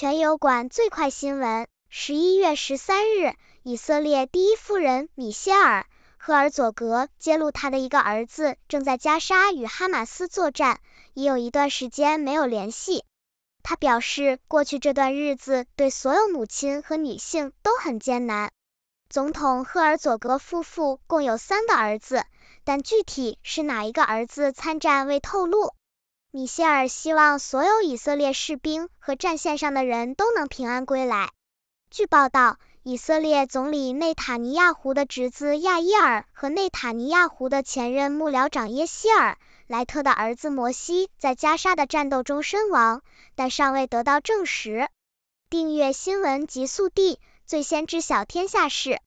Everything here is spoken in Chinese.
全油管最快新闻：十一月十三日，以色列第一夫人米歇尔·赫尔佐格揭露她的一个儿子正在加沙与哈马斯作战，已有一段时间没有联系。她表示，过去这段日子对所有母亲和女性都很艰难。总统赫尔佐格夫妇共有三个儿子，但具体是哪一个儿子参战未透露。米歇尔希望所有以色列士兵和战线上的人都能平安归来。据报道，以色列总理内塔尼亚胡的侄子亚伊尔和内塔尼亚胡的前任幕僚长耶希尔·莱特的儿子摩西在加沙的战斗中身亡，但尚未得到证实。订阅新闻极速递，最先知晓天下事。